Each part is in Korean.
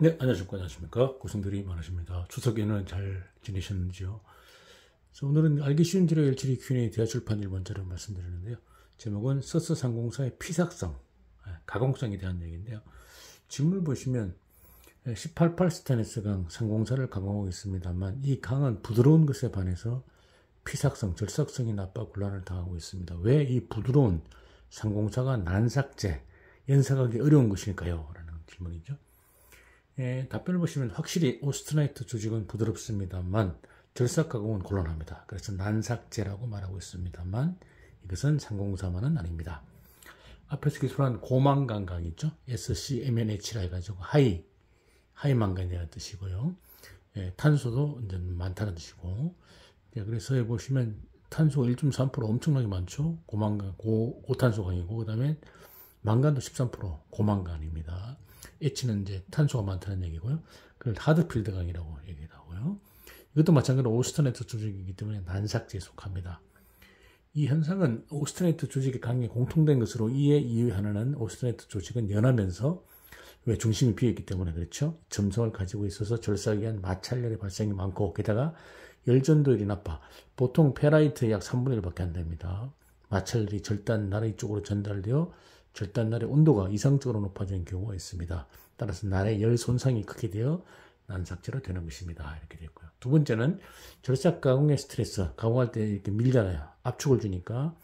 네, 안녕하십니까. 안녕하십니까. 고생들이 많으십니다. 추석에는 잘 지내셨는지요? 자, 오늘은 알기 쉬운 지로 열칠이 Q&A 대화출판 1번째로 말씀드리는데요. 제목은 서스 상공사의 피삭성, 예, 가공성에 대한 얘기인데요. 질문을 보시면 188 스테네스 강 상공사를 가공하고 있습니다만 이 강은 부드러운 것에 반해서 피삭성, 절삭성이 나빠 곤란을 당하고 있습니다. 왜 이 부드러운 상공사가 난삭제, 연삭하기 어려운 것일까요? 라는 질문이죠. 예, 답변을 보시면 확실히 오스트라이트 조직은 부드럽습니다만 절삭 가공은 곤란합니다. 그래서 난삭제라고 말하고 있습니다만 이것은 3034만은 아닙니다. 앞에서 기술한 고만간강 있죠? SCMNH라 해가지고 하이, 하이만간이라는 뜻이고요. 예, 탄소도 이제 많다는 뜻이고. 예, 그래서 해 보시면 탄소가 1.3% 엄청나게 많죠? 고만간, 고, 고탄소강이고, 그 다음에 만간도 13% 고만간입니다. H는 이제 탄소가 많다는 얘기고요. 그걸 하드필드 강이라고 얘기를 하고요. 이것도 마찬가지로 오스터네트 조직이기 때문에 난삭제에 속합니다. 이 현상은 오스터네트 조직의 강이 공통된 것으로 이에 이유하는 나 오스터네트 조직은 연하면서 왜 중심이 비어있기 때문에 그렇죠. 점성을 가지고 있어서 절삭이한 마찰열의 발생이 많고 게다가 열전도율이 나빠. 보통 페라이트의 약 3분의 1밖에 안 됩니다. 마찰들이 절단 나라이 쪽으로 전달되어 절단날의 온도가 이상적으로 높아지는 경우가 있습니다. 따라서 날의 열 손상이 크게 되어 난삭제로 되는 것입니다. 이렇게 됐고요. 두 번째는 절삭 가공의 스트레스. 가공할 때 이렇게 밀잖아요. 압축을 주니까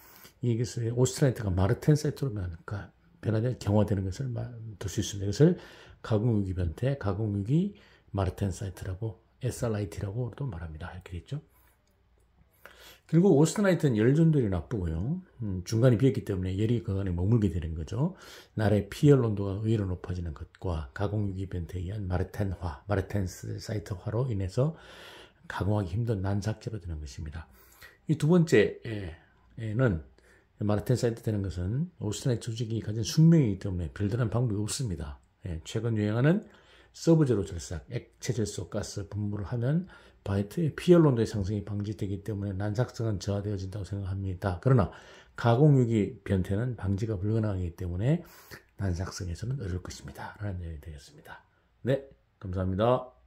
이것의 오스트라이트가 마르텐 사트로변화되 경화되는 것을 볼수 있습니다. 이것을 가공유기 변태, 가공유기 마르텐 사이트라고 SRIT라고도 말합니다. 이렇게 됐죠. 그리고 오스트나이트는 열전들이 나쁘고요. 음, 중간에 비었기 때문에 열이 그 안에 머물게 되는 거죠. 날의 피열 온도가 의외로 높아지는 것과 가공육 이벤트에 의한 마르텐화, 마르텐스 사이트화로 인해서 가공하기 힘든 난삭제로 되는 것입니다. 이 두 번째는 마르텐 사이트 되는 것은 오스트나이트 조직이 가진 숙명이기 때문에 별다른 방법이 없습니다. 예, 최근 유행하는 서브제로 절삭, 액체 절소 가스 분무를 하면 바이트의 피열 온도의 상승이 방지되기 때문에 난삭성은 저하되어진다고 생각합니다. 그러나 가공유기 변태는 방지가 불가능하기 때문에 난삭성에서는 어려울 것입니다. 라는 얘기 되겠습니다. 네, 감사합니다.